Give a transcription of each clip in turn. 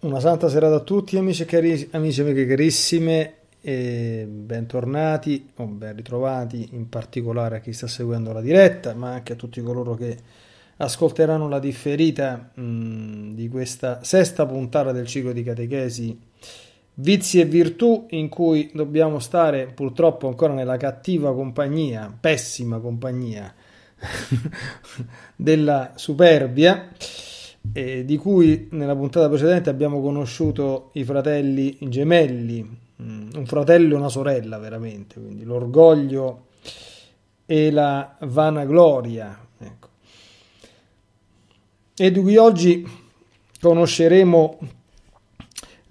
Una santa serata a tutti amici, cari, amici e amiche carissime e bentornati o ben ritrovati in particolare a chi sta seguendo la diretta ma anche a tutti coloro che ascolteranno la differita mh, di questa sesta puntata del ciclo di catechesi Vizi e virtù in cui dobbiamo stare purtroppo ancora nella cattiva compagnia, pessima compagnia della superbia eh, di cui nella puntata precedente abbiamo conosciuto i fratelli gemelli, mm, un fratello e una sorella veramente, quindi l'orgoglio e la vanagloria. Ecco. E di cui oggi conosceremo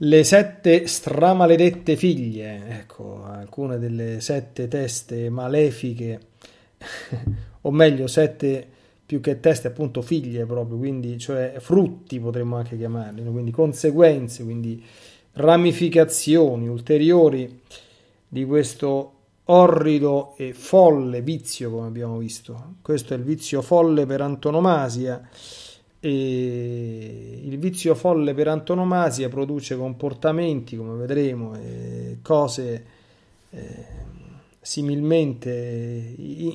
le sette stramaledette figlie, ecco, alcune delle sette teste malefiche, o meglio, sette più che teste appunto figlie proprio, quindi cioè frutti potremmo anche chiamarli, no? quindi conseguenze, quindi ramificazioni ulteriori di questo orrido e folle vizio come abbiamo visto. Questo è il vizio folle per antonomasia e il vizio folle per antonomasia produce comportamenti come vedremo, e cose eh, similmente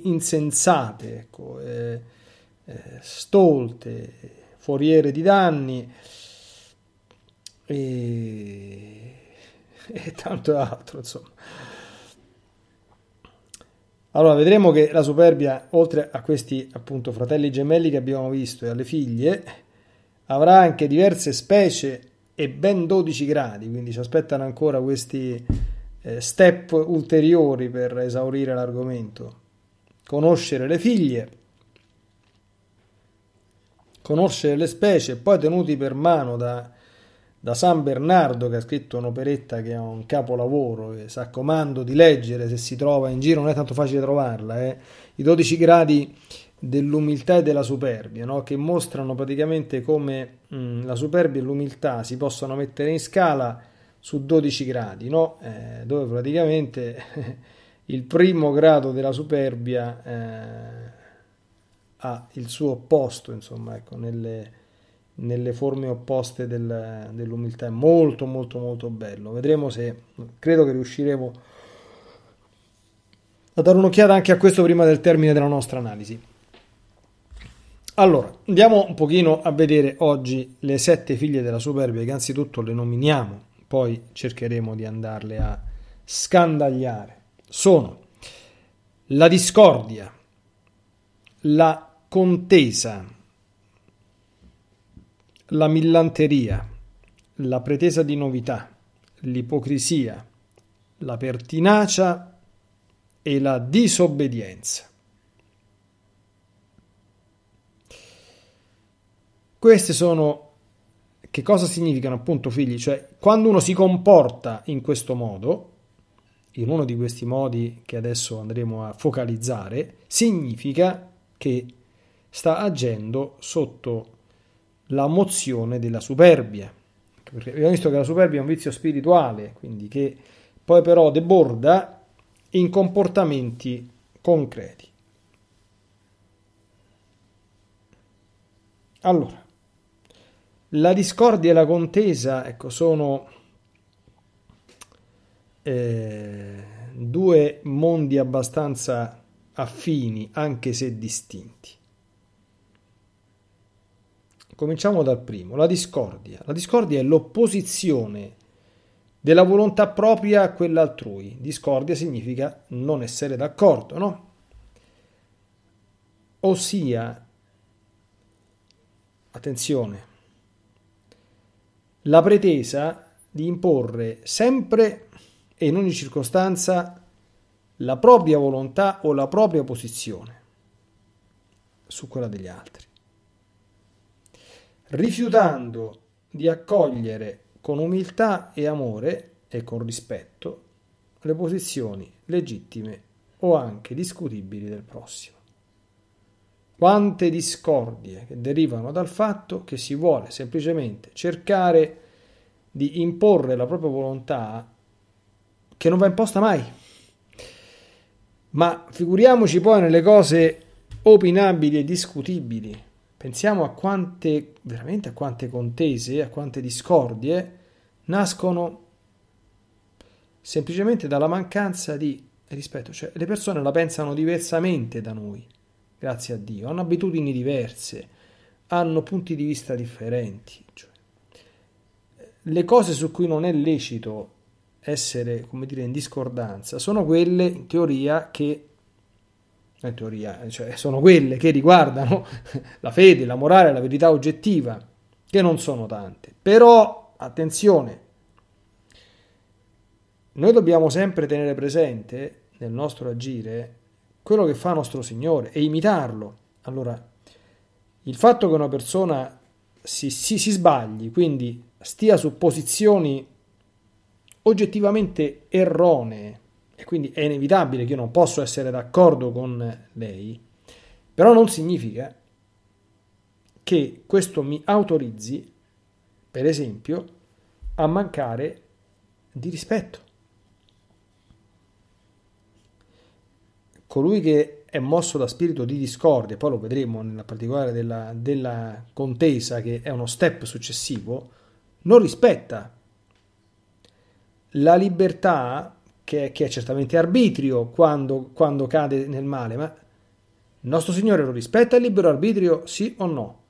insensate. Ecco, eh, eh, stolte, foriere di danni e, e tanto altro, insomma. Allora, vedremo che la superbia, oltre a questi appunto fratelli gemelli che abbiamo visto e alle figlie, avrà anche diverse specie e ben 12 gradi, quindi ci aspettano ancora questi eh, step ulteriori per esaurire l'argomento. Conoscere le figlie, conoscere le specie, poi tenuti per mano da, da San Bernardo che ha scritto un'operetta che è un capolavoro, che sa comando di leggere se si trova in giro, non è tanto facile trovarla, eh? i 12 gradi dell'umiltà e della superbia, no? che mostrano praticamente come mh, mm, la superbia e l'umiltà si possono mettere in scala su 12 gradi, no? eh, dove praticamente il primo grado della superbia... Eh, ha il suo opposto, insomma, ecco, nelle, nelle forme opposte del, dell'umiltà. È molto, molto, molto bello. Vedremo se credo che riusciremo a dare un'occhiata anche a questo prima del termine della nostra analisi. Allora, andiamo un pochino a vedere oggi le sette figlie della superbia, che anzitutto le nominiamo, poi cercheremo di andarle a scandagliare. Sono la discordia, la contesa, la millanteria, la pretesa di novità, l'ipocrisia, la pertinacia e la disobbedienza. Queste sono che cosa significano appunto figli? Cioè, quando uno si comporta in questo modo, in uno di questi modi che adesso andremo a focalizzare, significa che sta agendo sotto la mozione della superbia. Perché abbiamo visto che la superbia è un vizio spirituale, quindi che poi però deborda in comportamenti concreti. Allora, la discordia e la contesa ecco, sono eh, due mondi abbastanza affini, anche se distinti. Cominciamo dal primo, la discordia. La discordia è l'opposizione della volontà propria a quella altrui. Discordia significa non essere d'accordo, no? Ossia, attenzione, la pretesa di imporre sempre e in ogni circostanza la propria volontà o la propria posizione su quella degli altri rifiutando di accogliere con umiltà e amore e con rispetto le posizioni legittime o anche discutibili del prossimo. Quante discordie che derivano dal fatto che si vuole semplicemente cercare di imporre la propria volontà che non va imposta mai. Ma figuriamoci poi nelle cose opinabili e discutibili Pensiamo a quante, veramente a quante contese, a quante discordie nascono semplicemente dalla mancanza di rispetto. Cioè, le persone la pensano diversamente da noi, grazie a Dio, hanno abitudini diverse, hanno punti di vista differenti. Cioè, le cose su cui non è lecito essere, come dire, in discordanza sono quelle, in teoria, che in teoria, eh, cioè sono quelle che riguardano la fede, la morale, la verità oggettiva, che non sono tante. Però, attenzione, noi dobbiamo sempre tenere presente nel nostro agire quello che fa nostro Signore e imitarlo. Allora, il fatto che una persona si, si, si sbagli, quindi stia su posizioni oggettivamente erronee, e quindi è inevitabile che io non posso essere d'accordo con lei, però non significa che questo mi autorizzi, per esempio, a mancare di rispetto. Colui che è mosso da spirito di discordia, poi lo vedremo nella particolare della, della contesa, che è uno step successivo, non rispetta la libertà che, che è certamente arbitrio quando, quando cade nel male, ma il nostro Signore lo rispetta il libero arbitrio, sì o no?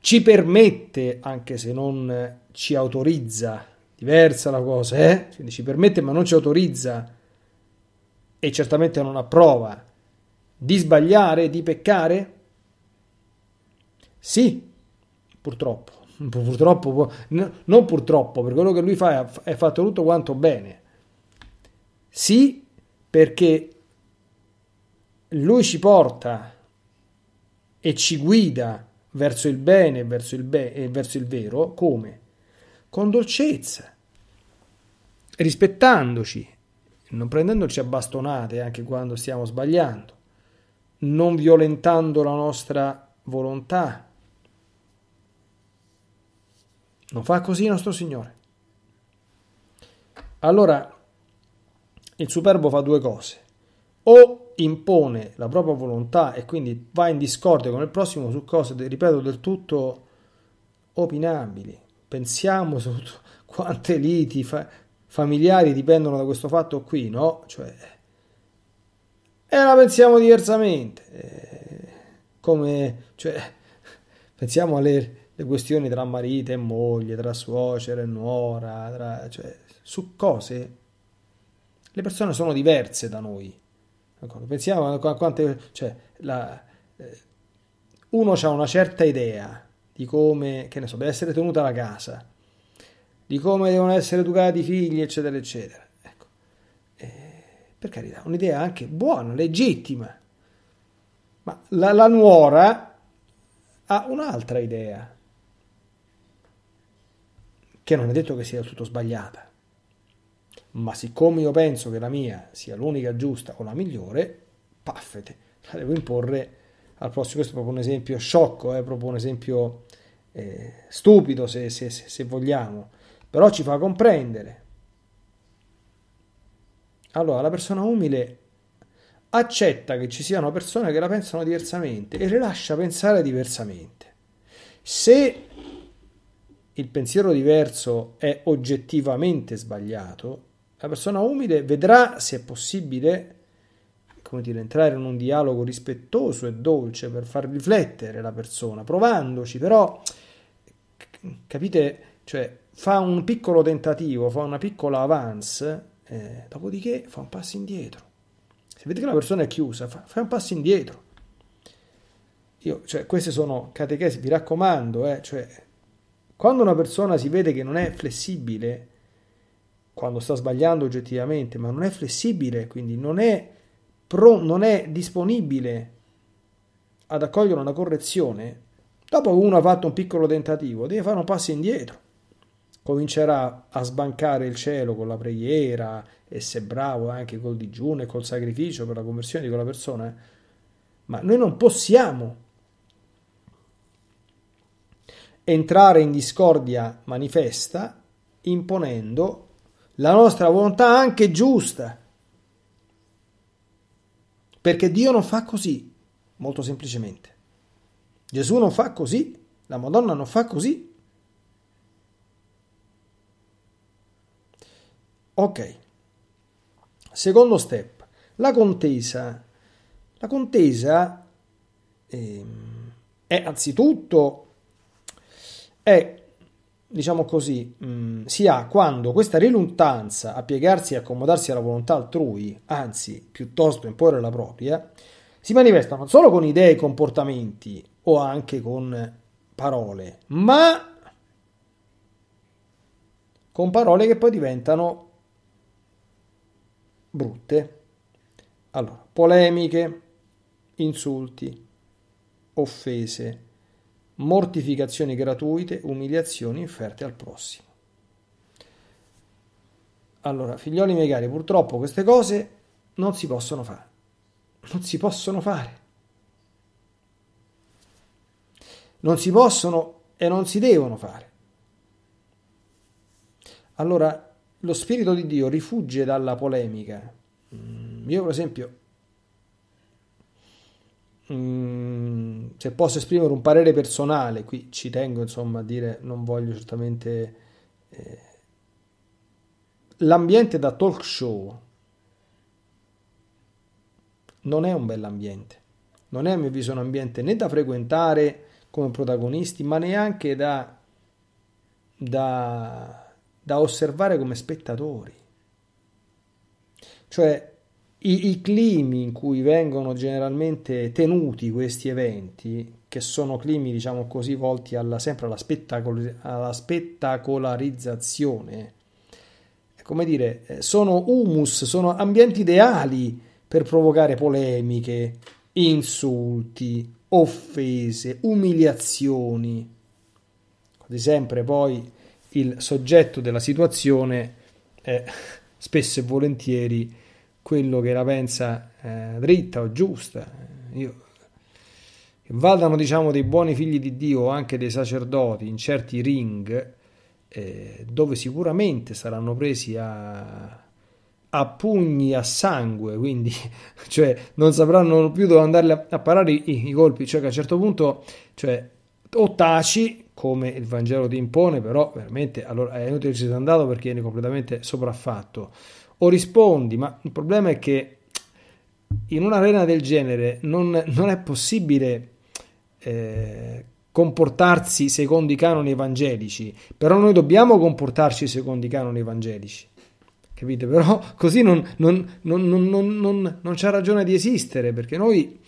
Ci permette, anche se non eh, ci autorizza, diversa la cosa, eh? Quindi ci permette ma non ci autorizza e certamente non approva di sbagliare, di peccare? Sì, purtroppo. Purtroppo, non purtroppo, per quello che lui fa è fatto tutto quanto bene. Sì, perché lui ci porta e ci guida verso il bene verso il be- verso il vero, come? Con dolcezza, rispettandoci, non prendendoci a bastonate anche quando stiamo sbagliando, non violentando la nostra volontà. Non fa così il nostro Signore. Allora, il superbo fa due cose. O impone la propria volontà e quindi va in discordia con il prossimo su cose, ripeto, del tutto opinabili. Pensiamo su quante liti fa- familiari dipendono da questo fatto qui, no? Cioè, e la pensiamo diversamente. Eh, come, cioè, pensiamo alle questioni tra marito e moglie, tra suocera e nuora, tra, cioè, su cose le persone sono diverse da noi. Pensiamo a quante... Cioè, la, eh, uno ha una certa idea di come, che ne so, deve essere tenuta la casa, di come devono essere educati i figli, eccetera, eccetera. Ecco. Eh, per carità, un'idea anche buona, legittima. Ma la, la nuora ha un'altra idea, che non è detto che sia del tutto sbagliata ma siccome io penso che la mia sia l'unica giusta o la migliore, paffete, la devo imporre al prossimo. Questo è proprio un esempio sciocco, è eh, proprio un esempio eh, stupido se, se, se, se vogliamo, però ci fa comprendere. Allora, la persona umile accetta che ci siano persone che la pensano diversamente e le lascia pensare diversamente. Se il pensiero diverso è oggettivamente sbagliato, la persona umile vedrà, se è possibile, come dire, entrare in un dialogo rispettoso e dolce per far riflettere la persona, provandoci, però, capite, cioè, fa un piccolo tentativo, fa una piccola avance, eh, dopodiché fa un passo indietro. Se vedete che la persona è chiusa, fa, fa un passo indietro. Io, cioè, queste sono catechesi, vi raccomando, eh, cioè, quando una persona si vede che non è flessibile, quando sta sbagliando oggettivamente, ma non è flessibile, quindi non è, pro, non è disponibile ad accogliere una correzione, dopo che uno ha fatto un piccolo tentativo, deve fare un passo indietro. Comincerà a sbancare il cielo con la preghiera e se bravo anche col digiuno e col sacrificio per la conversione di quella persona. Ma noi non possiamo entrare in discordia manifesta imponendo la nostra volontà anche giusta. Perché Dio non fa così, molto semplicemente. Gesù non fa così, la Madonna non fa così. Ok, secondo step, la contesa. La contesa eh, è anzitutto è diciamo così, mh, mm. si ha quando questa riluttanza a piegarsi e accomodarsi alla volontà altrui, anzi piuttosto imporre la propria, si manifesta non solo con idee e comportamenti o anche con parole, ma con parole che poi diventano brutte. Allora, polemiche, insulti, offese, mortificazioni gratuite, umiliazioni inferte al prossimo. Allora, figlioli miei cari, purtroppo queste cose non si possono fare. Non si possono fare. Non si possono e non si devono fare. Allora, lo Spirito di Dio rifugge dalla polemica. Mm, io, per esempio, Mm, se posso esprimere un parere personale, qui ci tengo insomma a dire, non voglio certamente... Eh, l'ambiente da talk show non è un bell'ambiente, non è a mio avviso un ambiente né da frequentare come protagonisti, ma neanche da, da, da osservare come spettatori. Cioè, i, i climi in cui vengono generalmente tenuti questi eventi, che sono climi diciamo così volti alla, sempre alla, spettacol- alla spettacolarizzazione, come dire, eh, sono humus, sono ambienti ideali per provocare polemiche, insulti, offese, umiliazioni. Di sempre poi il soggetto della situazione è spesso e volentieri quello che la pensa eh, dritta o giusta. Io, che vadano diciamo dei buoni figli di Dio o anche dei sacerdoti in certi ring eh, dove sicuramente saranno presi a, a pugni a sangue, quindi cioè, non sapranno più dove andare a, a parare i, i, colpi, cioè che a un certo punto cioè, o taci come il Vangelo ti impone, però veramente allora è inutile che ci sia andato perché viene completamente sopraffatto o rispondi, ma il problema è che in un'arena del genere non, non è possibile eh, comportarsi secondo i canoni evangelici, però noi dobbiamo comportarci secondo i canoni evangelici. Capite? Però così non, non, non c'è ragione di esistere, perché noi,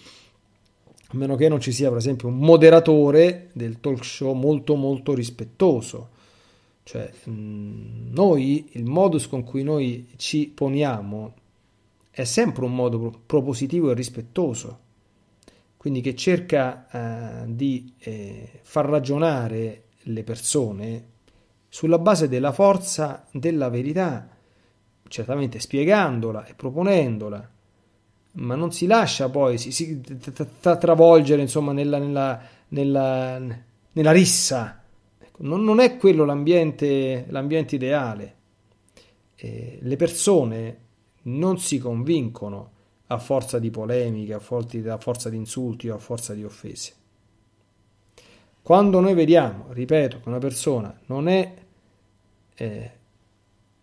a meno che non ci sia per esempio un moderatore del talk show molto molto rispettoso, cioè, mm, noi, il modus con cui noi ci poniamo è sempre un modo propositivo e rispettoso, quindi che cerca eh, di eh, far ragionare le persone sulla base della forza della verità, certamente spiegandola e proponendola, ma non si lascia poi si, si, travolgere insomma nella, nella, nella, nella rissa Ecco, non, non è quello l'ambiente, l'ambiente ideale. Eh, le persone non si convincono a forza di polemiche, a, a forza di insulti o a forza di offese. Quando noi vediamo, ripeto, che una persona non è eh,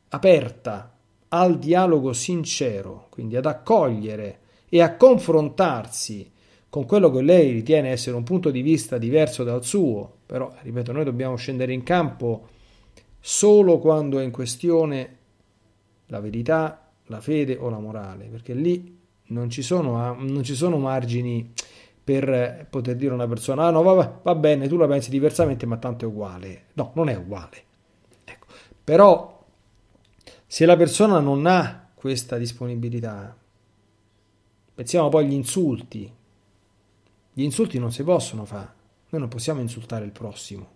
aperta al dialogo sincero, quindi ad accogliere e a confrontarsi con quello che lei ritiene essere un punto di vista diverso dal suo, però ripeto, noi dobbiamo scendere in campo solo quando è in questione la verità, la fede o la morale, perché lì non ci sono, non ci sono margini per poter dire a una persona, ah no, va, va bene, tu la pensi diversamente, ma tanto è uguale. No, non è uguale. Ecco. Però se la persona non ha questa disponibilità, pensiamo poi agli insulti, gli insulti non si possono fare. Noi non possiamo insultare il prossimo.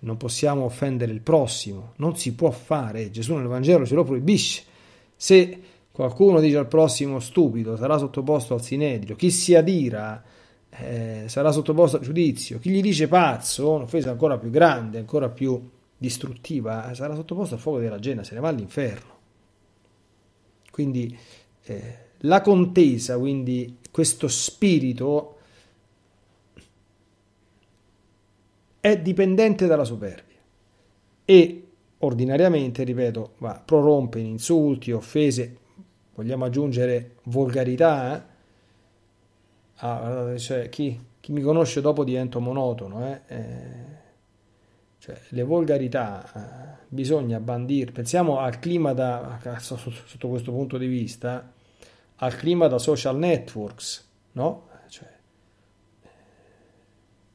Non possiamo offendere il prossimo. Non si può fare. Gesù nel Vangelo ce lo proibisce. Se qualcuno dice al prossimo stupido, sarà sottoposto al sinedrio. Chi si adira eh, sarà sottoposto a giudizio. Chi gli dice pazzo, un'offesa ancora più grande, ancora più distruttiva, eh, sarà sottoposto al fuoco della genna, se ne va all'inferno. Quindi eh, la contesa, quindi questo spirito è dipendente dalla superbia e ordinariamente, ripeto, va, prorompe in insulti, offese, vogliamo aggiungere volgarità, eh? ah, cioè, chi, chi, mi conosce dopo divento monotono, eh? Eh, cioè, le volgarità eh, bisogna bandire, pensiamo al clima da, sotto questo punto di vista, al clima da social networks, no? Cioè,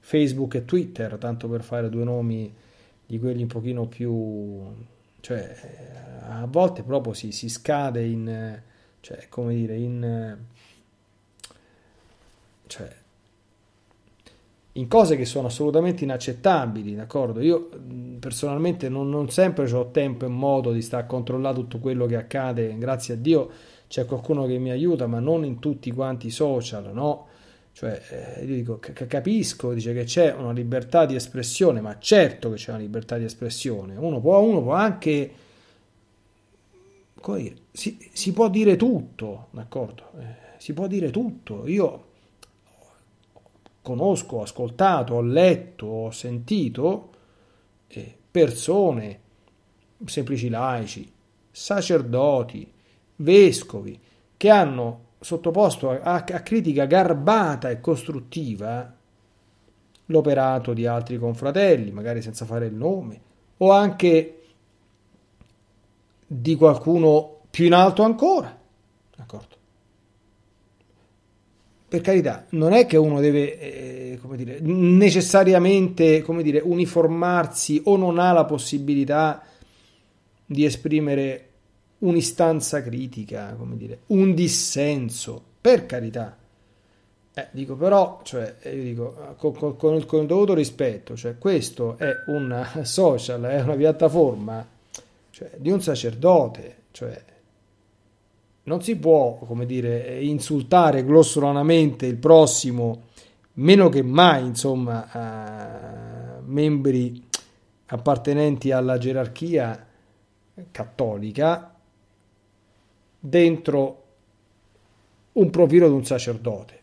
Facebook e Twitter, tanto per fare due nomi di quelli un pochino più... cioè a volte proprio si, si scade in... cioè come dire, in... cioè in cose che sono assolutamente inaccettabili, d'accordo? Io personalmente non, non sempre ho tempo e modo di stare a controllare tutto quello che accade, grazie a Dio c'è qualcuno che mi aiuta, ma non in tutti quanti i social, no? Cioè, eh, io dico, c- capisco, dice che c'è una libertà di espressione, ma certo che c'è una libertà di espressione. Uno può, uno può anche... Come dire, si, si può dire tutto, d'accordo? Eh, si può dire tutto. Io conosco, ho ascoltato, ho letto, ho sentito eh, persone, semplici laici, sacerdoti, vescovi, che hanno sottoposto a, a, critica garbata e costruttiva l'operato di altri confratelli, magari senza fare il nome, o anche di qualcuno più in alto ancora. D'accordo? Per carità, non è che uno deve eh, come dire, necessariamente come dire, uniformarsi o non ha la possibilità di esprimere un'istanza critica, come dire, un dissenso, per carità. Eh, dico però, cioè, eh, io dico, con, ah, con, con, il, con, il, dovuto rispetto, cioè, questo è una social, è una piattaforma cioè, di un sacerdote, cioè, non si può, come dire, eh, insultare grossolanamente il prossimo, meno che mai, insomma, membri appartenenti alla gerarchia cattolica dentro un profilo di un sacerdote.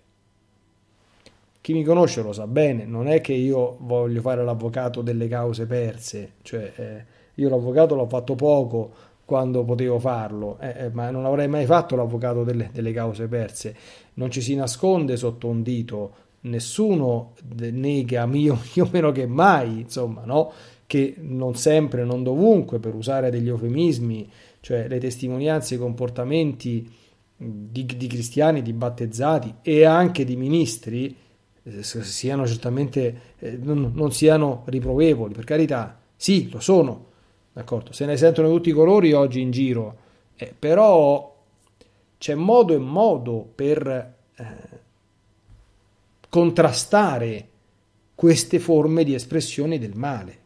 Chi mi conosce lo sa bene, non è che io voglio fare l'avvocato delle cause perse, cioè eh, io l'avvocato l'ho fatto poco quando potevo farlo, eh, eh ma non avrei mai fatto l'avvocato delle, delle cause perse. Non ci si nasconde sotto un dito, nessuno nega, mio, io meno che mai, insomma, no? che non sempre, non dovunque, per usare degli eufemismi, cioè le testimonianze, i comportamenti di, di cristiani, di battezzati e anche di ministri eh, siano certamente eh, non, non, siano riprovevoli, per carità, sì, lo sono, d'accordo, se ne sentono tutti i colori oggi in giro, eh, però c'è modo e modo per eh, contrastare queste forme di espressione del male.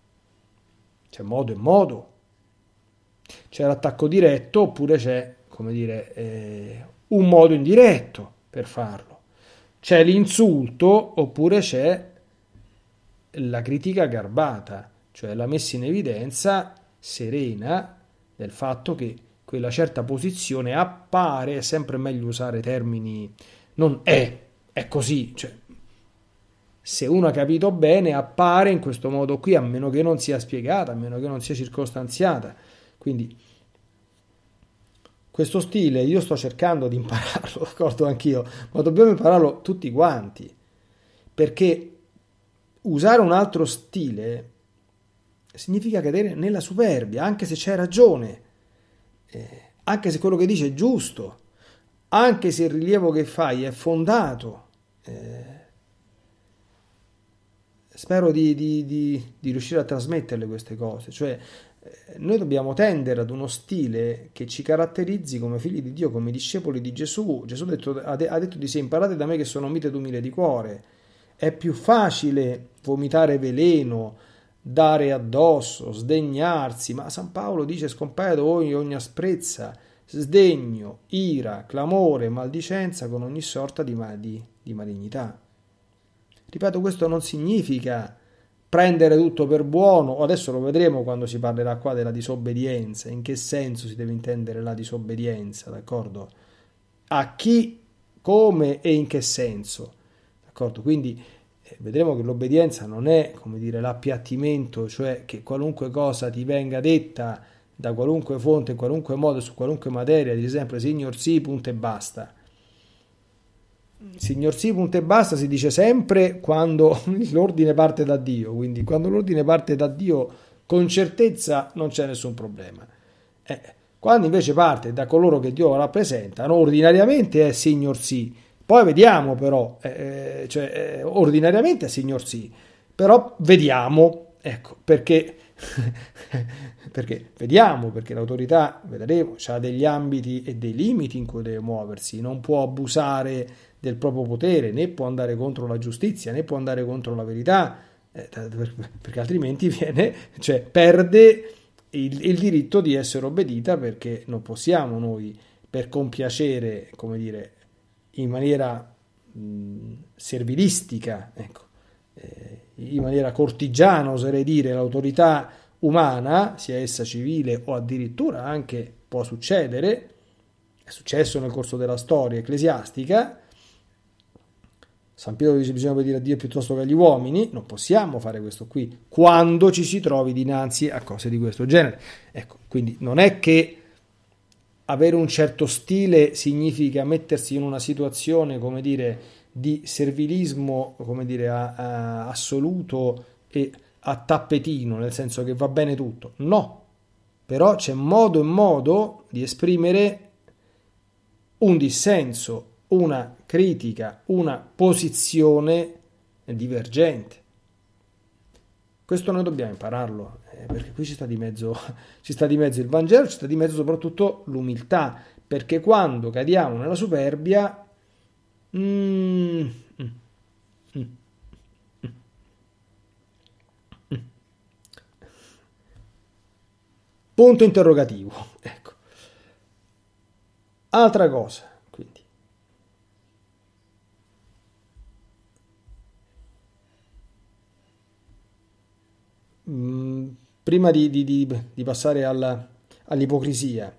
C'è modo e modo c'è l'attacco diretto oppure c'è, come dire, eh, un modo indiretto per farlo. C'è l'insulto oppure c'è la critica garbata, cioè la messa in evidenza serena del fatto che quella certa posizione appare, è sempre meglio usare termini non è, è così, cioè, se uno ha capito bene appare in questo modo qui, a meno che non sia spiegata, a meno che non sia circostanziata. Quindi questo stile io sto cercando di impararlo, d'accordo anch'io, ma dobbiamo impararlo tutti quanti, perché usare un altro stile significa cadere nella superbia, anche se c'è ragione, eh, anche se quello che dice è giusto, anche se il rilievo che fai è fondato. Eh, spero di, di, di, di, riuscire a trasmetterle queste cose, cioè noi dobbiamo tendere ad uno stile che ci caratterizzi come figli di Dio, come discepoli di Gesù. Gesù ha, de, ha, detto di sé, imparate da me che sono mite ed umile di cuore. È più facile vomitare veleno, dare addosso, sdegnarsi, ma San Paolo dice scompaia voi ogni asprezza, sdegno, ira, clamore, maldicenza con ogni sorta di, ma, di, di malignità. Ripeto, questo non significa prendere tutto per buono, adesso lo vedremo quando si parlerà qua della disobbedienza, in che senso si deve intendere la disobbedienza, d'accordo? A chi, come e in che senso, d'accordo? Quindi eh, vedremo che l'obbedienza non è, come dire, l'appiattimento, cioè che qualunque cosa ti venga detta da qualunque fonte, in qualunque modo, su qualunque materia, di sempre signor sì, punto e basta. Mm. Signor sì, punto e basta si dice sempre quando l'ordine parte da Dio, quindi quando l'ordine parte da Dio con certezza non c'è nessun problema. Eh, quando invece parte da coloro che Dio rappresentano, ordinariamente è signor sì, poi vediamo però, eh, eh cioè eh, ordinariamente è signor sì, però vediamo, ecco, perché perché vediamo, perché l'autorità, vedremo, ha degli ambiti e dei limiti in cui deve muoversi, non può abusare del proprio potere, né può andare contro la giustizia, né può andare contro la verità, eh, perché altrimenti viene, cioè, perde il, il diritto di essere obbedita perché non possiamo noi per compiacere, come dire, in maniera mh, mm, servilistica, ecco, eh, in maniera cortigiana, oserei dire, l'autorità umana, sia essa civile o addirittura anche può succedere, è successo nel corso della storia ecclesiastica, San Pietro dice bisogna obbedire a Dio piuttosto che agli uomini, non possiamo fare questo qui quando ci si trovi dinanzi a cose di questo genere. Ecco, quindi non è che avere un certo stile significa mettersi in una situazione, come dire, di servilismo, come dire, a, a assoluto e a tappetino, nel senso che va bene tutto. No, però c'è modo e modo di esprimere un dissenso, una critica, una posizione divergente. Questo noi dobbiamo impararlo, eh, perché qui ci sta, di mezzo, ci sta di mezzo il Vangelo, ci sta di mezzo soprattutto l'umiltà, perché quando cadiamo nella superbia Punto interrogativo. Ecco. Altra cosa. Quindi. Mm, prima di, di, di, di passare alla, all'ipocrisia,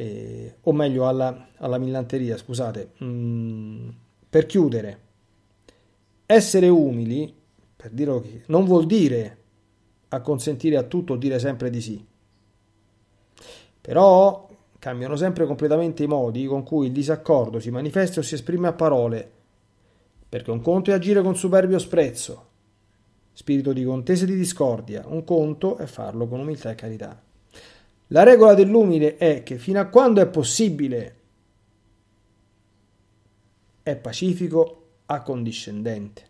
eh, o meglio alla, alla millanteria, scusate, mh, mm, per chiudere, essere umili, per dirlo che non vuol dire acconsentire a tutto o dire sempre di sì. Però cambiano sempre completamente i modi con cui il disaccordo si manifesta o si esprime a parole, perché un conto è agire con superbio sprezzo, spirito di contesa e di discordia, un conto è farlo con umiltà e carità. La regola dell'umile è che fino a quando è possibile è pacifico, accondiscendente.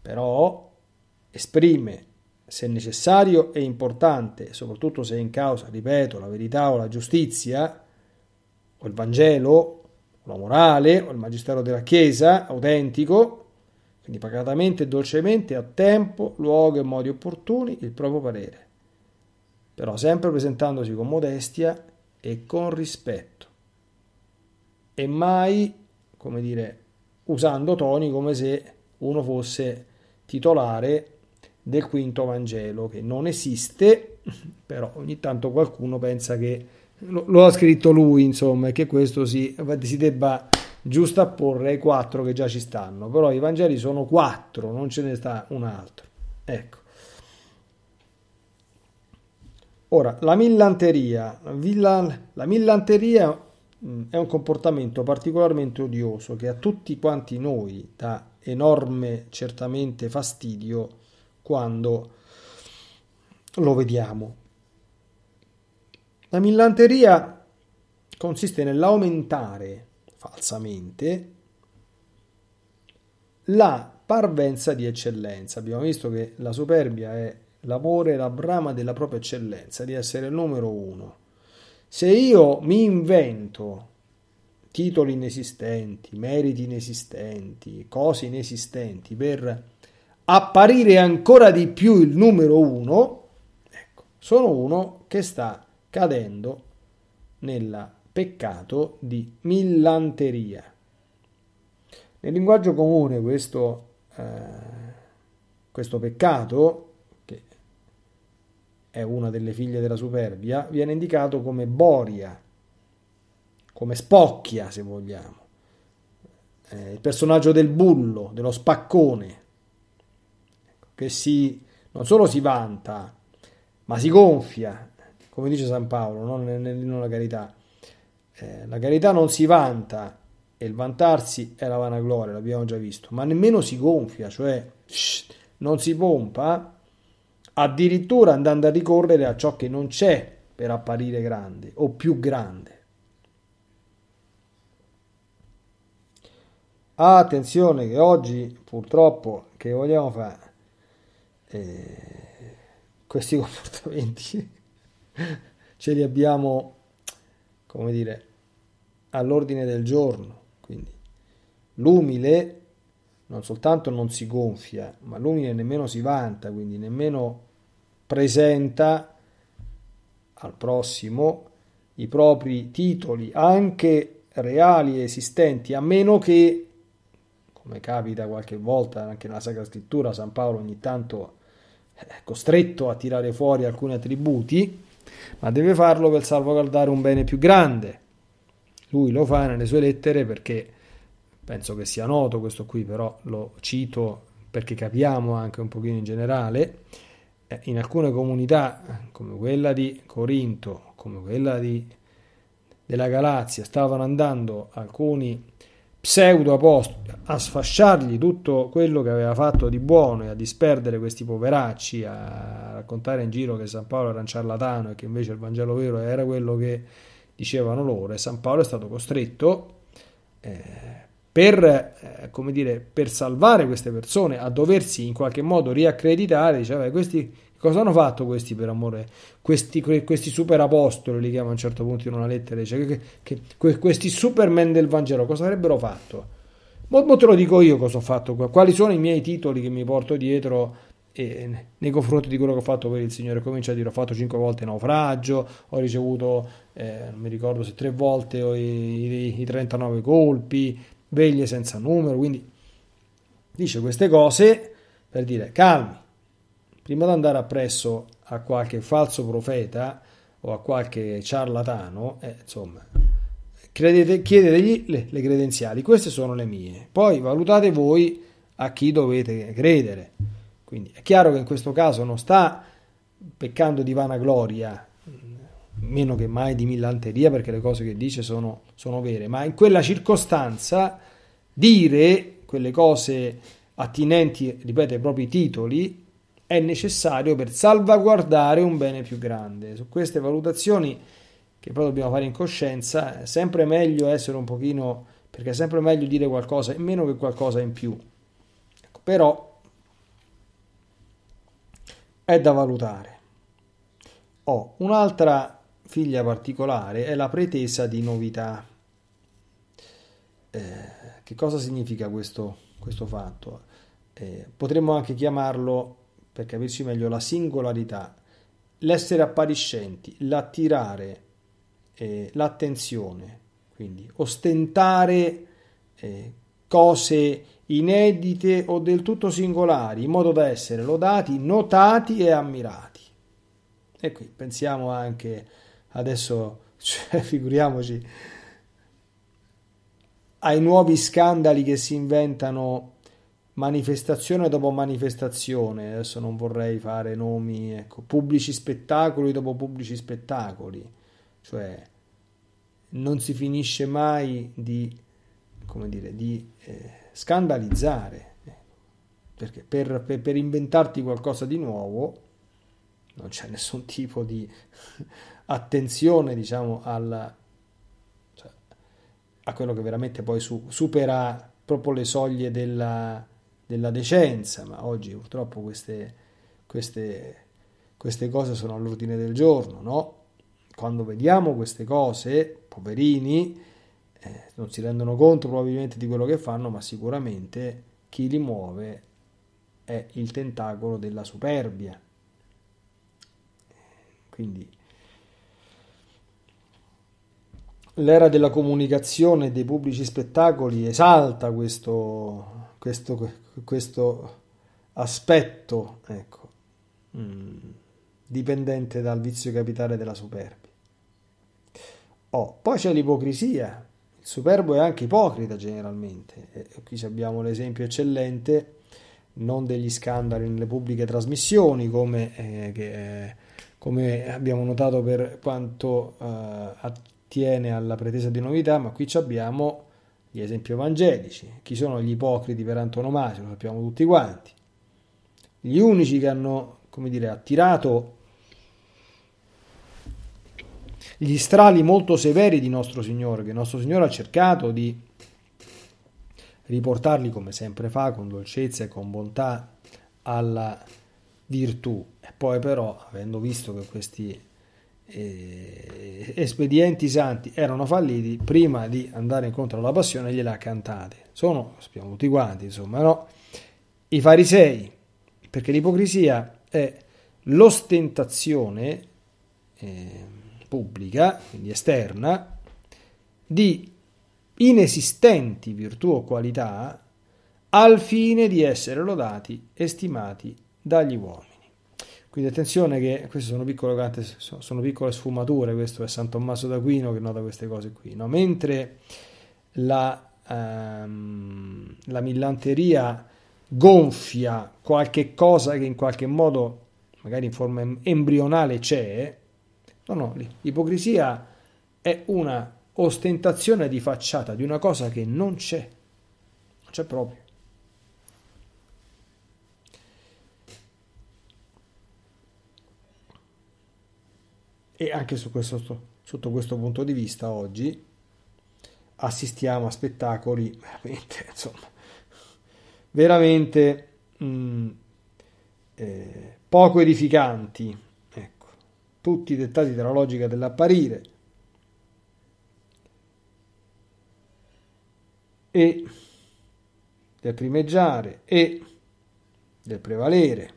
Però esprime, se necessario e importante, soprattutto se è in causa, ripeto, la verità o la giustizia, o il Vangelo, o la morale, o il Magistero della Chiesa, autentico, quindi pacatamente e dolcemente, a tempo, luogo e modi opportuni, il proprio parere però sempre presentandosi con modestia e con rispetto e mai, come dire, usando toni come se uno fosse titolare del quinto Vangelo, che non esiste, però ogni tanto qualcuno pensa che lo, lo ha scritto lui, insomma, e che questo si, si debba giustapporre ai quattro che già ci stanno, però i Vangeli sono quattro, non ce ne sta un altro. Ecco. Ora, la millanteria, la millanteria mm, è un comportamento particolarmente odioso che a tutti quanti noi dà enorme, certamente fastidio quando lo vediamo. La millanteria consiste nell'aumentare falsamente la parvenza di eccellenza. Abbiamo visto che la superbia è L'amore la brama della propria eccellenza, di essere il numero uno. Se io mi invento titoli inesistenti, meriti inesistenti, cose inesistenti per apparire ancora di più il numero uno, ecco, sono uno che sta cadendo nel peccato di millanteria. Nel linguaggio comune questo, eh, questo peccato è una delle figlie della superbia, viene indicato come Boria, come Spocchia se vogliamo, eh, il personaggio del bullo, dello spaccone, che si, non solo si vanta, ma si gonfia, come dice San Paolo non nella carità. Eh, la carità non si vanta e il vantarsi è la vanagloria, l'abbiamo già visto, ma nemmeno si gonfia, cioè shh, non si pompa addirittura andando a ricorrere a ciò che non c'è per apparire grande o più grande. Ah, attenzione che oggi purtroppo che vogliamo fare eh, questi comportamenti ce li abbiamo come dire all'ordine del giorno quindi l'umile non soltanto non si gonfia, ma l'umile nemmeno si vanta, quindi nemmeno presenta al prossimo i propri titoli, anche reali e esistenti, a meno che, come capita qualche volta anche nella Sacra Scrittura, San Paolo ogni tanto eh, è costretto a tirare fuori alcuni attributi, ma deve farlo per salvaguardare un bene più grande. Lui lo fa nelle sue lettere perché penso che sia noto questo qui, però lo cito perché capiamo anche un pochino in generale, eh, in alcune comunità come quella di Corinto, come quella di, della Galazia, stavano andando alcuni pseudo apostoli a sfasciargli tutto quello che aveva fatto di buono e a disperdere questi poveracci, a raccontare in giro che San Paolo era un ciarlatano e che invece il Vangelo vero era quello che dicevano loro e San Paolo è stato costretto eh, per, eh, come dire, per salvare queste persone a doversi in qualche modo riaccreditare, diceva, questi cosa hanno fatto questi per amore, questi, questi super apostoli, li chiama a un certo punto in una lettera, cioè, che, che, que, questi superman del Vangelo, cosa avrebbero fatto? Mo, mo, te lo dico io cosa ho fatto, quali sono i miei titoli che mi porto dietro e nei confronti di quello che ho fatto per il Signore. Comincia a dire: Ho fatto cinque volte naufragio, ho ricevuto, eh, non mi ricordo se tre volte i, i, i, 39 colpi, veglie senza numero, quindi dice queste cose per dire calmi, prima di andare appresso a qualche falso profeta o a qualche ciarlatano, eh, insomma, credete, chiedetegli le, le credenziali, queste sono le mie, poi valutate voi a chi dovete credere. Quindi è chiaro che in questo caso non sta peccando di vanagloria meno che mai di millanteria perché le cose che dice sono, sono vere, ma in quella circostanza dire quelle cose attinenti, ripeto, ai propri titoli è necessario per salvaguardare un bene più grande. Su queste valutazioni che poi dobbiamo fare in coscienza, è sempre meglio essere un pochino, perché è sempre meglio dire qualcosa in meno che qualcosa in più. Ecco, però è da valutare. Ho oh, un'altra figlia particolare è la pretesa di novità. Eh, che cosa significa questo, questo fatto? Eh, potremmo anche chiamarlo, per capirci meglio, la singolarità, l'essere appariscenti, l'attirare eh, l'attenzione, quindi ostentare eh, cose inedite o del tutto singolari, in modo da essere lodati, notati e ammirati. E qui pensiamo anche adesso cioè, figuriamoci, ai nuovi scandali che si inventano manifestazione dopo manifestazione, adesso non vorrei fare nomi, ecco, pubblici spettacoli dopo pubblici spettacoli, cioè non si finisce mai di, come dire, di eh, scandalizzare, ecco. perché per, per, per inventarti qualcosa di nuovo non c'è nessun tipo di attenzione diciamo al, cioè, a quello che veramente poi su, supera proprio le soglie della, della decenza, ma oggi purtroppo queste, queste, queste cose sono all'ordine del giorno, no? Quando vediamo queste cose, poverini, eh, non si rendono conto probabilmente di quello che fanno, ma sicuramente chi li muove è il tentacolo della superbia. Quindi l'era della comunicazione dei pubblici spettacoli esalta questo, questo, questo aspetto ecco, mm, dipendente dal vizio capitale della superbia. Oh, poi c'è l'ipocrisia, il superbo è anche ipocrita generalmente, e qui abbiamo l'esempio eccellente non degli scandali nelle pubbliche trasmissioni come, eh, che, eh, come abbiamo notato per quanto eh, tiene alla pretesa di novità, ma qui abbiamo gli esempi evangelici. Chi sono gli ipocriti per antonomasia? Lo sappiamo tutti quanti. Gli unici che hanno, come dire, attirato gli strali molto severi di nostro Signore, che nostro Signore ha cercato di riportarli, come sempre fa, con dolcezza e con bontà alla virtù. E poi però, avendo visto che questi eh, espedienti santi erano falliti, prima di andare incontro alla passione gliela cantate. Sono, sappiamo tutti quanti, insomma, no? I farisei, perché l'ipocrisia è l'ostentazione eh, pubblica, quindi esterna, di inesistenti virtù o qualità al fine di essere lodati e stimati dagli uomini. Quindi attenzione che queste sono piccole, sono piccole sfumature, questo è San Tommaso d'Aquino che nota queste cose qui. No? Mentre la, ehm, la millanteria gonfia qualche cosa che in qualche modo, magari in forma embrionale, c'è, no, no, l'ipocrisia è una ostentazione di facciata di una cosa che non c'è, non c'è proprio. E anche questo, sotto questo punto di vista oggi assistiamo a spettacoli veramente, insomma, veramente mh, mm, eh, poco edificanti, ecco, tutti dettagli della logica dell'apparire. e del primeggiare e del prevalere,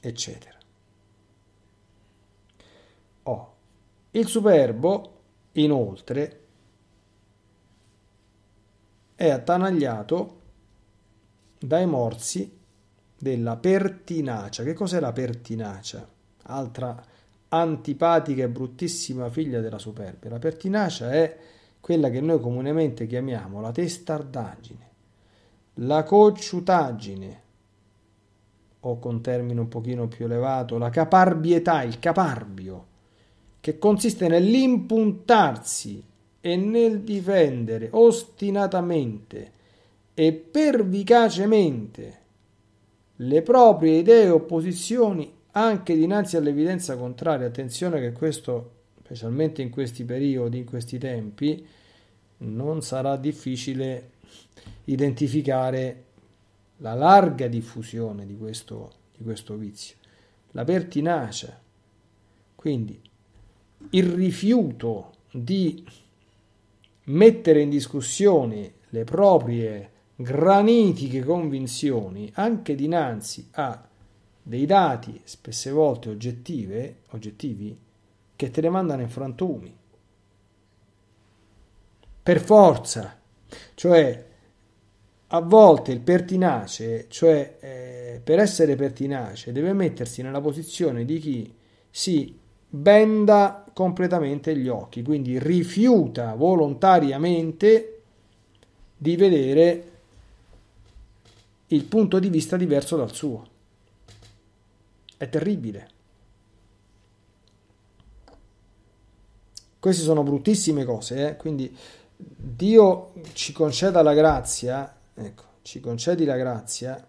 eccetera. O. Il superbo, inoltre, è attanagliato dai morsi della pertinacia. Che cos'è la pertinacia? Altra antipatica e bruttissima figlia della superbia. La pertinacia è quella che noi comunemente chiamiamo la testardaggine, la cocciutaggine, o con termine un pochino più elevato, la caparbietà, il caparbio che consiste nell'impuntarsi e nel difendere ostinatamente e pervicacemente le proprie idee o posizioni anche dinanzi all'evidenza contraria. Attenzione che questo, specialmente in questi periodi, in questi tempi, non sarà difficile identificare la larga diffusione di questo, di questo vizio, la pertinacia. Quindi il rifiuto di mettere in discussione le proprie granitiche convinzioni anche dinanzi a dei dati spesse volte oggettive, oggettivi che te le mandano in frantumi. Per forza, cioè a volte il pertinace, cioè eh, per essere pertinace, deve mettersi nella posizione di chi si benda completamente gli occhi, quindi rifiuta volontariamente di vedere il punto di vista diverso dal suo. È terribile. Queste sono bruttissime cose, eh? quindi Dio ci conceda la grazia, ecco, ci concedi la grazia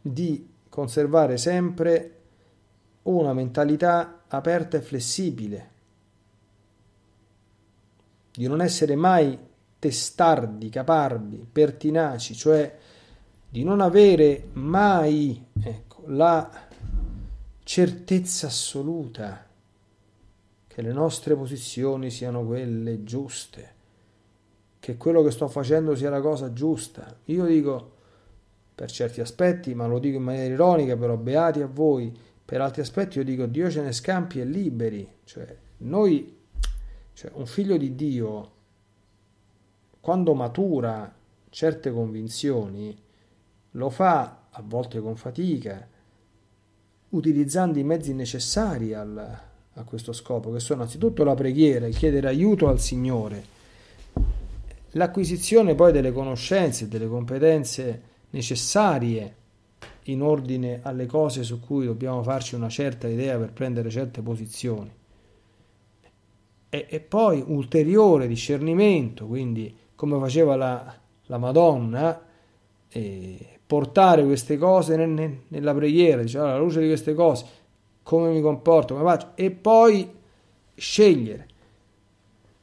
di conservare sempre una mentalità aperta e flessibile, di non essere mai testardi, caparbi, pertinaci, cioè di non avere mai ecco, la certezza assoluta che le nostre posizioni siano quelle giuste, che quello che sto facendo sia la cosa giusta. Io dico, per certi aspetti, ma lo dico in maniera ironica, però beati a voi per altri aspetti io dico Dio ce ne Scampi e liberi, cioè noi, cioè un figlio di Dio, quando matura certe convinzioni, lo fa a volte con fatica, utilizzando i mezzi necessari al, a questo scopo, che sono anzitutto la preghiera, il chiedere aiuto al Signore, l'acquisizione poi delle conoscenze e delle competenze necessarie in ordine alle cose su cui dobbiamo farci una certa idea per prendere certe posizioni. E, e poi ulteriore discernimento, quindi come faceva la, la Madonna, eh, portare queste cose nel, nel, nella preghiera, diciamo, alla luce di queste cose, come mi comporto, come faccio, e poi scegliere.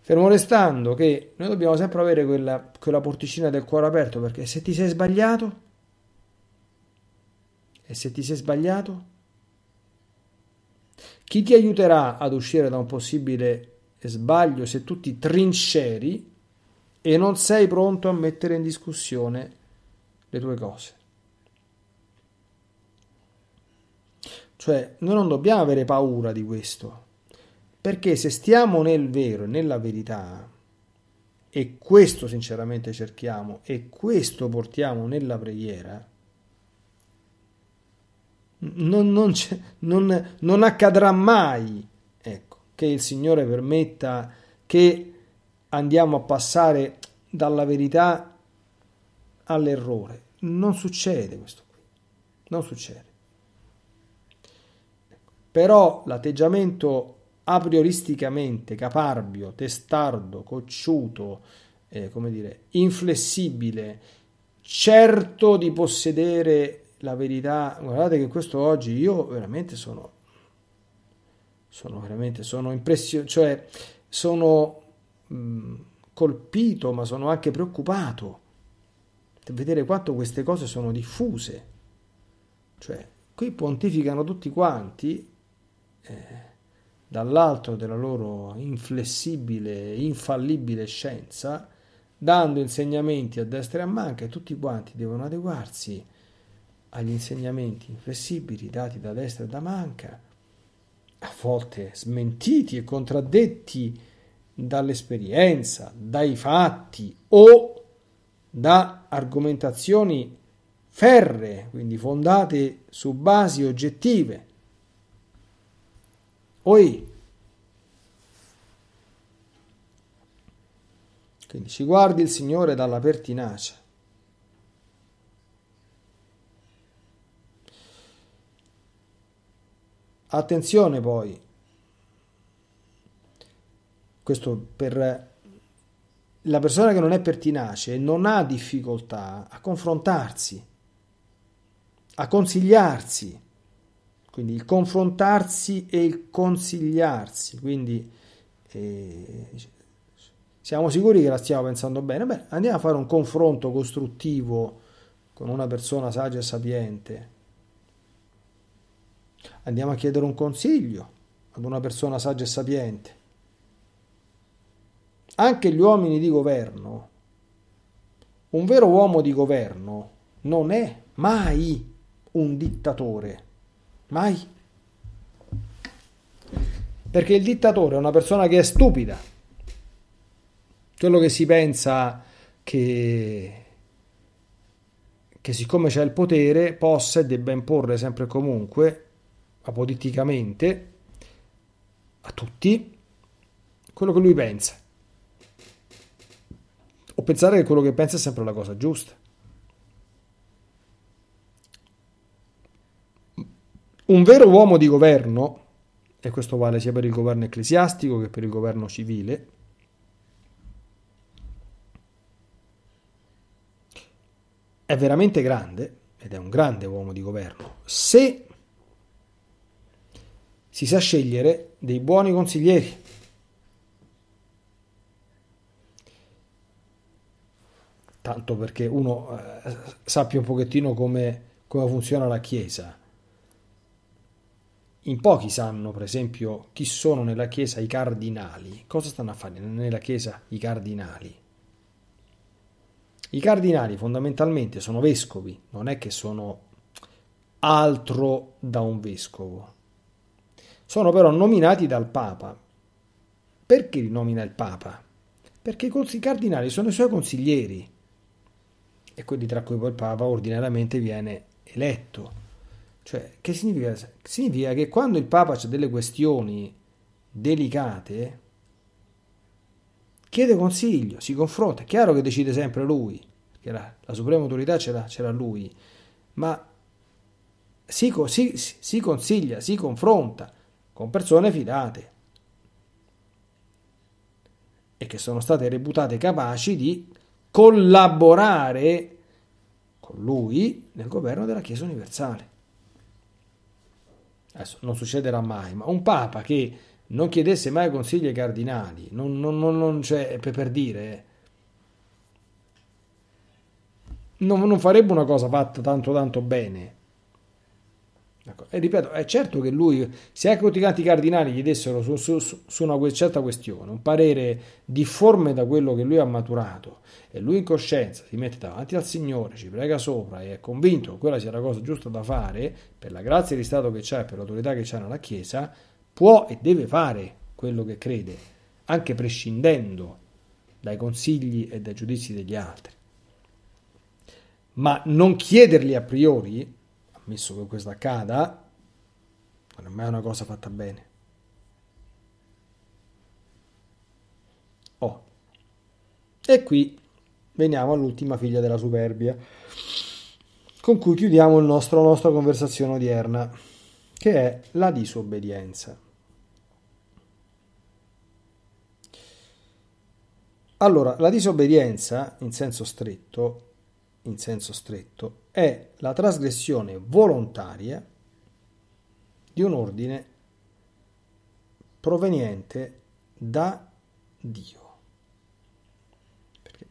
Fermo restando che noi dobbiamo sempre avere quella, quella porticina del cuore aperto, perché se ti sei sbagliato e se ti sei sbagliato? Chi ti aiuterà ad uscire da un possibile sbaglio se tu ti trinceri e non sei pronto a mettere in discussione le tue cose? Cioè, noi non dobbiamo avere paura di questo, perché se stiamo nel vero e nella verità, e questo sinceramente cerchiamo, e questo portiamo nella preghiera, non, non, non, non accadrà mai ecco, che il Signore permetta che andiamo a passare dalla verità all'errore. Non succede questo qui, non succede. Però l'atteggiamento a prioristicamente caparbio, testardo, cocciuto, eh, come dire, inflessibile, certo di possedere la verità, guardate che questo oggi io veramente sono, sono veramente, sono impressionato, cioè sono mh, mm, colpito ma sono anche preoccupato di vedere quanto queste cose sono diffuse. Cioè, qui pontificano tutti quanti eh, dall'alto della loro inflessibile, infallibile scienza, dando insegnamenti a destra e a manca e tutti quanti devono adeguarsi agli insegnamenti inflessibili dati da destra e da manca, a volte smentiti e contraddetti dall'esperienza, dai fatti o da argomentazioni ferre, quindi fondate su basi oggettive. Poi, Quindi ci guardi il Signore dalla pertinacia Attenzione poi, questo per la persona che non è pertinace non ha difficoltà a confrontarsi, a consigliarsi, quindi il confrontarsi e il consigliarsi, quindi eh, siamo sicuri che la stiamo pensando bene, beh andiamo a fare un confronto costruttivo con una persona saggia e sapiente andiamo a chiedere un consiglio ad una persona saggia e sapiente. Anche gli uomini di governo, un vero uomo di governo non è mai un dittatore, mai. Perché il dittatore è una persona che è stupida. Quello che si pensa che che siccome c'è il potere possa e debba imporre sempre e comunque apoditicamente a tutti quello che lui pensa. O pensare che quello che pensa è sempre la cosa giusta. Un vero uomo di governo, e questo vale sia per il governo ecclesiastico che per il governo civile, è veramente grande, ed è un grande uomo di governo, se si sa scegliere dei buoni consiglieri. Tanto perché uno eh, sappia un pochettino come, come funziona la Chiesa. In pochi sanno, per esempio, chi sono nella Chiesa i cardinali. Cosa stanno a fare nella Chiesa i cardinali? I cardinali fondamentalmente sono vescovi, non è che sono altro da un vescovo sono però nominati dal Papa. Perché li nomina il Papa? Perché i cardinali sono i suoi consiglieri e quindi tra cui poi il Papa ordinariamente viene eletto. Cioè, che significa? Significa che quando il Papa ha delle questioni delicate, chiede consiglio, si confronta. È chiaro che decide sempre lui, perché la, la suprema autorità ce l'ha, ce l'ha lui, ma si, si, si consiglia, si confronta, con persone fidate e che sono state reputate capaci di collaborare con lui nel governo della Chiesa universale. Adesso non succederà mai, ma un Papa che non chiedesse mai consigli ai cardinali, non, non, non, non c'è cioè, per dire, non, non farebbe una cosa fatta tanto tanto bene. Ecco, e ripeto, è certo che lui, se anche tutti i cardinali gli dessero su, su, su una certa questione un parere difforme da quello che lui ha maturato, e lui in coscienza si mette davanti al Signore, ci prega sopra e è convinto che quella sia la cosa giusta da fare, per la grazia di Stato che c'è e per l'autorità che c'è nella Chiesa, può e deve fare quello che crede, anche prescindendo dai consigli e dai giudizi degli altri. Ma non chiederli a priori ammesso che questo accada, non è mai una cosa fatta bene. Oh. E qui veniamo all'ultima figlia della superbia, con cui chiudiamo nostro, la nostra conversazione odierna, che è la disobbedienza. Allora, la disobbedienza, in senso stretto, in senso stretto, è la trasgressione volontaria di un ordine proveniente da Dio. Perché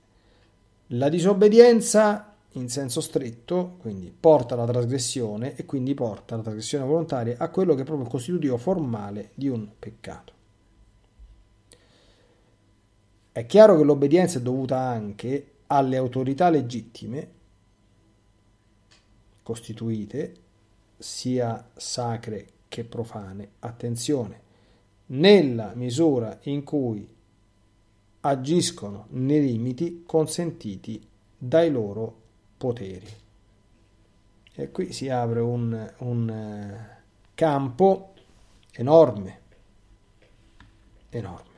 la disobbedienza in senso stretto, quindi porta alla trasgressione e quindi porta alla trasgressione volontaria a quello che è proprio il costitutivo formale di un peccato. È chiaro che l'obbedienza è dovuta anche alle autorità legittime costituite sia sacre che profane. Attenzione, nella misura in cui agiscono nei limiti consentiti dai loro poteri. E qui si apre un, un eh, campo enorme, enorme.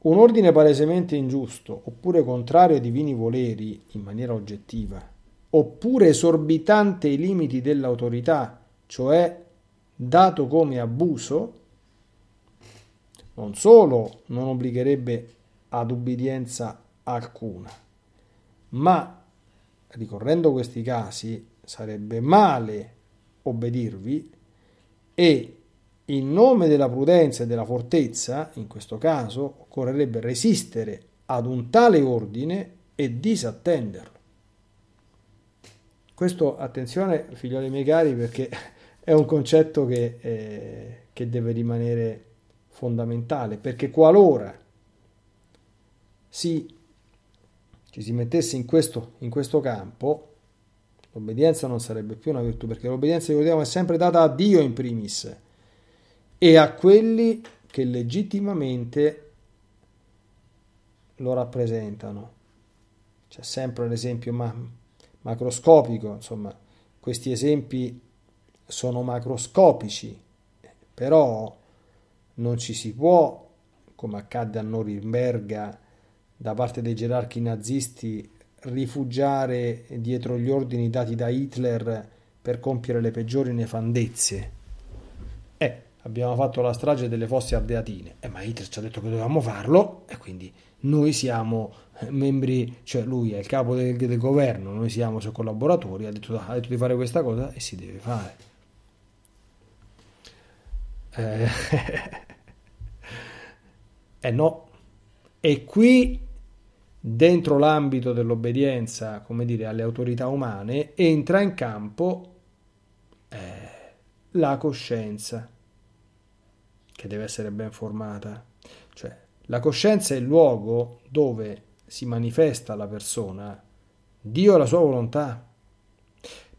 Un ordine palesemente ingiusto, oppure contrario ai divini voleri in maniera oggettiva, oppure esorbitante ai limiti dell'autorità, cioè dato come abuso, non solo non obbligherebbe ad ubbidienza alcuna, ma ricorrendo a questi casi sarebbe male obbedirvi e in nome della prudenza e della fortezza, in questo caso, occorrerebbe resistere ad un tale ordine e disattenderlo. Questo, attenzione, figlioli miei cari, perché è un concetto che, eh, che deve rimanere fondamentale, perché qualora si, ci si mettesse in questo, in questo campo, l'obbedienza non sarebbe più una virtù, perché l'obbedienza, ricordiamo, è sempre data a Dio in primis e a quelli che legittimamente lo rappresentano. C'è sempre l'esempio ma- macroscopico, insomma, questi esempi sono macroscopici, però non ci si può, come accadde a Norimberga, da parte dei gerarchi nazisti, rifugiare dietro gli ordini dati da Hitler per compiere le peggiori nefandezze abbiamo fatto la strage delle fosse ardeatine, eh, ma Hitler ci ha detto che dovevamo farlo e quindi noi siamo eh, membri, cioè lui è il capo del, del governo, noi siamo suoi collaboratori, ha detto, ah, ha detto, di fare questa cosa e si deve fare. Eh, eh no, e qui dentro l'ambito dell'obbedienza, come dire, alle autorità umane, entra in campo eh, la coscienza che deve essere ben formata. Cioè, la coscienza è il luogo dove si manifesta la persona, Dio e la sua volontà.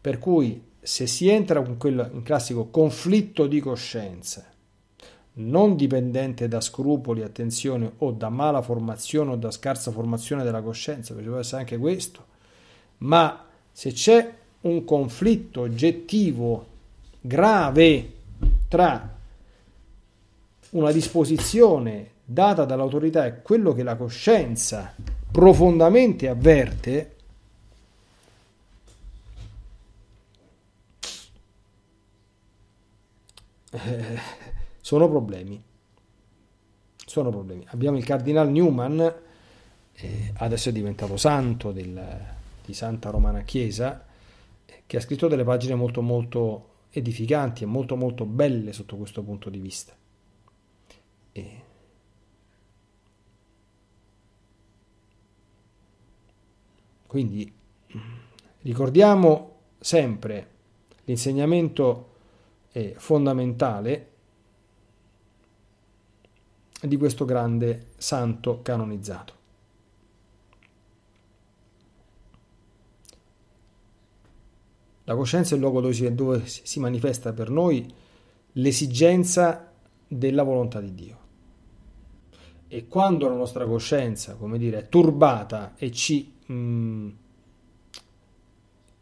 Per cui se si entra in quel classico conflitto di coscienza, non dipendente da scrupoli, attenzione, o da mala formazione o da scarsa formazione della coscienza, perché può essere anche questo, ma se c'è un conflitto oggettivo grave tra una disposizione data dall'autorità è quello che la coscienza profondamente avverte, eh, sono problemi. Sono problemi. Abbiamo il cardinal Newman, eh, adesso è diventato santo del, di Santa Romana Chiesa, eh, che ha scritto delle pagine molto molto edificanti e molto molto belle sotto questo punto di vista. E... Quindi ricordiamo sempre l'insegnamento eh, fondamentale di questo grande santo canonizzato. La coscienza è il luogo dove si manifesta per noi l'esigenza della volontà di Dio e quando la nostra coscienza, come dire, è turbata e ci, mh, mm,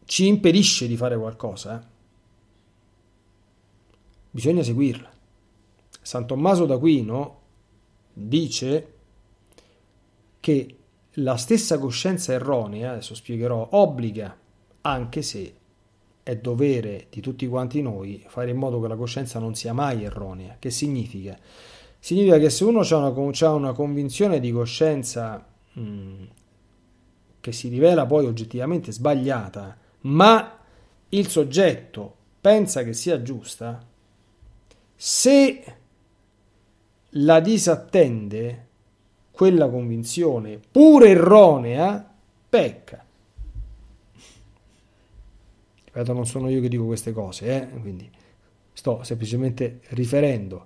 ci impedisce di fare qualcosa, eh, bisogna seguirla. San Tommaso d'Aquino dice che la stessa coscienza erronea, adesso spiegherò, obbliga, anche se è dovere di tutti quanti noi fare in modo che la coscienza non sia mai erronea. Che significa? Significa che se uno ha una, una, convinzione di coscienza mh, mm, che si rivela poi oggettivamente sbagliata, ma il soggetto pensa che sia giusta, se la disattende quella convinzione, pur erronea, pecca. Ripeto, non sono io che dico queste cose, eh? quindi sto semplicemente riferendo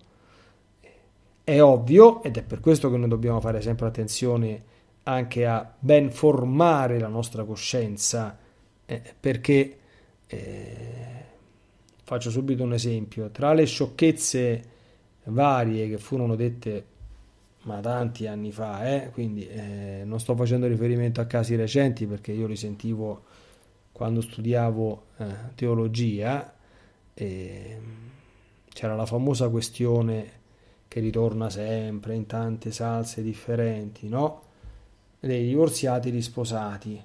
è ovvio, ed è per questo che noi dobbiamo fare sempre attenzione anche a ben formare la nostra coscienza, eh, perché eh, faccio subito un esempio, tra le sciocchezze varie che furono dette ma tanti anni fa, eh, quindi eh, non sto facendo riferimento a casi recenti perché io li sentivo quando studiavo eh, teologia, c'era la famosa questione che ritorna sempre in tante salse differenti, no? Dei divorziati e risposati.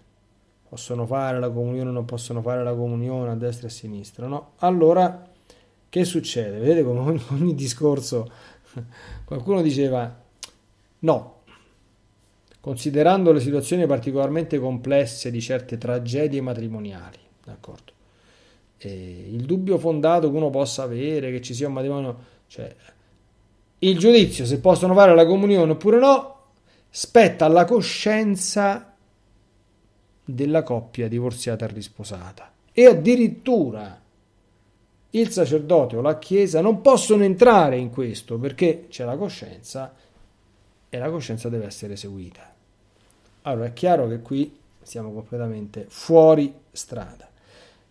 Possono fare la comunione o non possono fare la comunione a destra e a sinistra, no? Allora, che succede? Vedete come ogni, ogni discorso qualcuno diceva no, considerando le situazioni particolarmente complesse di certe tragedie matrimoniali, d'accordo? E il dubbio fondato che uno possa avere che ci sia un matrimonio, cioè il giudizio se possono fare la comunione oppure no spetta alla coscienza della coppia divorziata e risposata. E addirittura il sacerdote o la Chiesa non possono entrare in questo perché c'è la coscienza e la coscienza deve essere seguita. Allora è chiaro che qui siamo completamente fuori strada,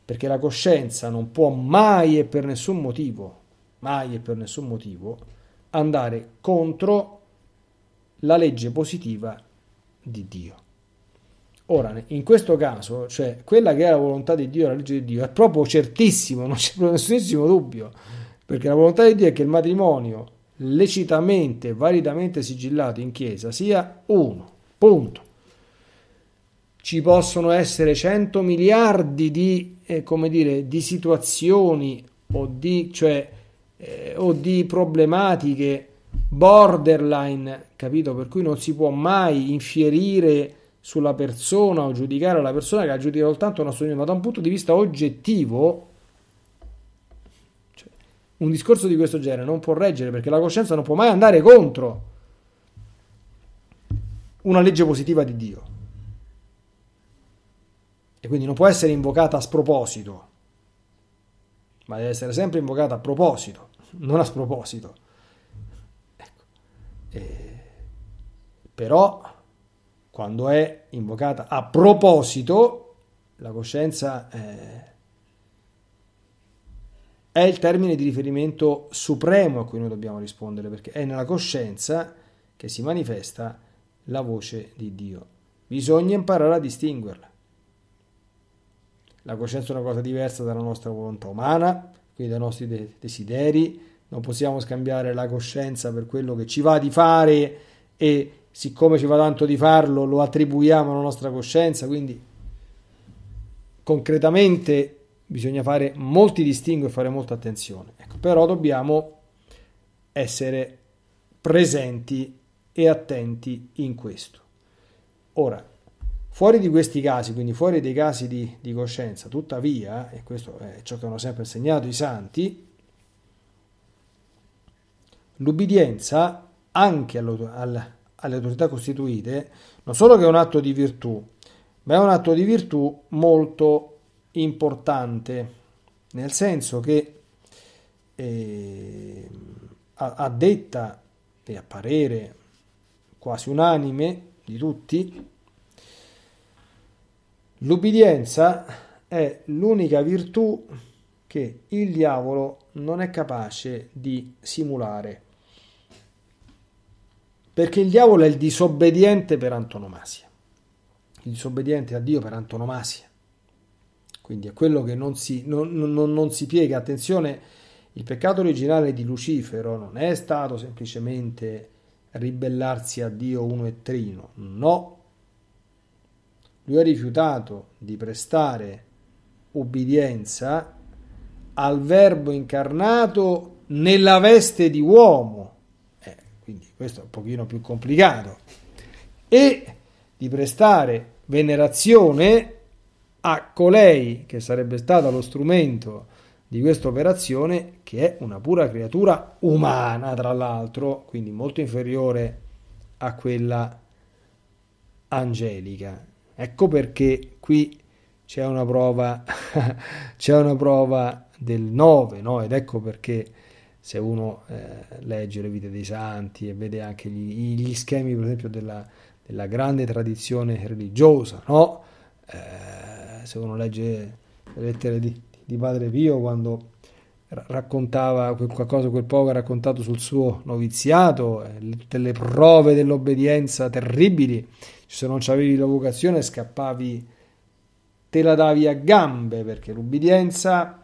perché la coscienza non può mai e per nessun motivo, mai e per nessun motivo, andare contro la legge positiva di Dio. Ora, in questo caso, cioè quella che è la volontà di Dio, la legge di Dio, è proprio certissimo, non c'è nessunissimo dubbio, perché la volontà di Dio è che il matrimonio lecitamente, validamente sigillato in chiesa sia uno, punto. Ci possono essere 100 miliardi di, eh, come dire, di situazioni o di, cioè, eh, o di problematiche borderline, capito? Per cui non si può mai infierire sulla persona o giudicare la persona che ha giudicato soltanto una sua ma da un punto di vista oggettivo cioè, un discorso di questo genere non può reggere perché la coscienza non può mai andare contro una legge positiva di Dio e quindi non può essere invocata a sproposito ma deve essere sempre invocata a proposito, non a sproposito. Ecco. E... Però quando è invocata a proposito, la coscienza è... Eh, è il termine di riferimento supremo a cui noi dobbiamo rispondere, perché è nella coscienza che si manifesta la voce di Dio. Bisogna imparare a distinguerla. La coscienza è una cosa diversa dalla nostra volontà umana, quindi dai nostri de- desideri. Non possiamo scambiare la coscienza per quello che ci va di fare e siccome ci va tanto di farlo lo attribuiamo alla nostra coscienza, quindi concretamente bisogna fare molti distinguo e fare molta attenzione. Ecco, però dobbiamo essere presenti e attenti in questo. Ora, Fuori di questi casi, quindi fuori dei casi di, di coscienza, tuttavia, e questo è ciò che hanno sempre insegnato i santi, l'ubbidienza anche alle autorità costituite non solo che è un atto di virtù, ma è un atto di virtù molto importante, nel senso che eh, a, a detta e a parere quasi unanime di tutti, L'ubbidienza è l'unica virtù che il diavolo non è capace di simulare. Perché il diavolo è il disobbediente per antonomasia, il disobbediente a Dio per antonomasia. Quindi è quello che non si, non, non, non si piega. Attenzione, il peccato originale di Lucifero non è stato semplicemente ribellarsi a Dio uno e trino, no, lui ha rifiutato di prestare ubbidienza al verbo incarnato nella veste di uomo, eh, quindi questo è un pochino più complicato, e di prestare venerazione a colei che sarebbe stata lo strumento di questa operazione, che è una pura creatura umana, tra l'altro, quindi molto inferiore a quella angelica. Ecco perché qui c'è una prova, c'è una prova del 9, no? ed ecco perché se uno eh, legge le vite dei santi e vede anche gli, gli schemi, per esempio, della, della grande tradizione religiosa, no? eh, se uno legge le lettere di, di Padre Pio quando raccontava qualcosa, quel poco ha raccontato sul suo noviziato, delle eh, prove dell'obbedienza terribili, se non avevi la vocazione scappavi, te la davi a gambe perché l'ubbidienza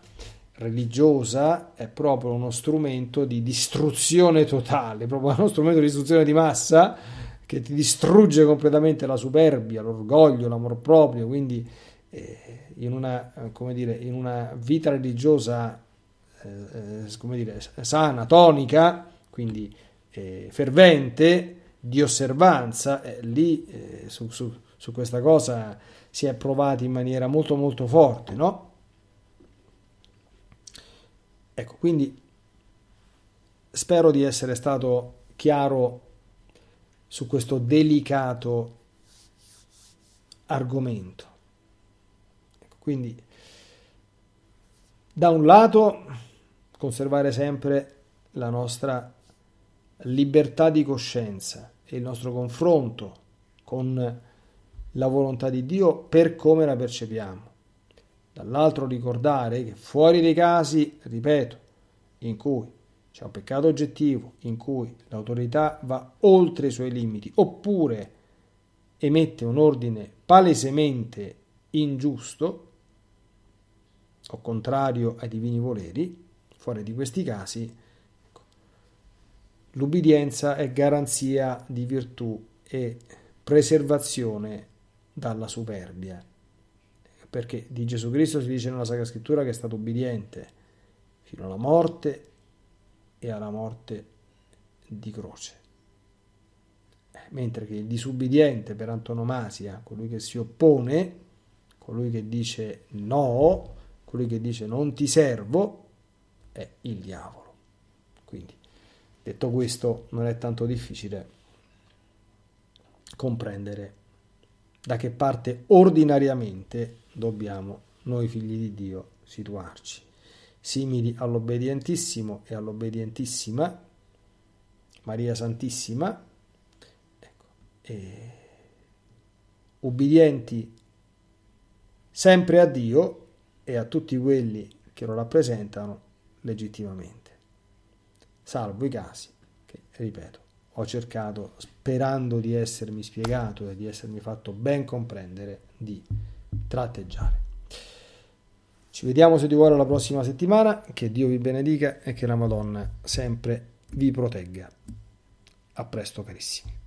religiosa è proprio uno strumento di distruzione totale, proprio uno strumento di distruzione di massa che ti distrugge completamente la superbia, l'orgoglio, l'amor proprio, quindi eh, in, una, dire, in, una, vita religiosa eh, eh, dire, sana, tonica, quindi eh, fervente, di osservanza, eh, lì eh, su, su, su, questa cosa si è provati in maniera molto molto forte, no? Ecco, quindi spero di essere stato chiaro su questo delicato argomento. Ecco, quindi, da un lato, conservare sempre la nostra libertà di coscienza, il nostro confronto con la volontà di Dio per come la percepiamo. Dall'altro ricordare che fuori dei casi, ripeto, in cui c'è un peccato oggettivo, in cui l'autorità va oltre i suoi limiti, oppure emette un ordine palesemente ingiusto o contrario ai divini voleri, fuori di questi casi L'ubbidienza è garanzia di virtù e preservazione dalla superbia. Perché di Gesù Cristo si dice nella Sacra Scrittura che è stato ubbidiente fino alla morte e alla morte di croce. Eh, mentre che il disubbidiente per antonomasia, colui che si oppone, colui che dice no, colui che dice non ti servo, è il diavolo. Quindi Detto questo, non è tanto difficile comprendere da che parte ordinariamente dobbiamo noi figli di Dio situarci, simili all'obbedientissimo e all'obbedientissima Maria Santissima, ecco, e ubbidienti sempre a Dio e a tutti quelli che lo rappresentano legittimamente salvo i casi che, ripeto, ho cercato, sperando di essermi spiegato e di essermi fatto ben comprendere, di tratteggiare. Ci vediamo se di vuole la prossima settimana, che Dio vi benedica e che la Madonna sempre vi protegga. A presto carissimi.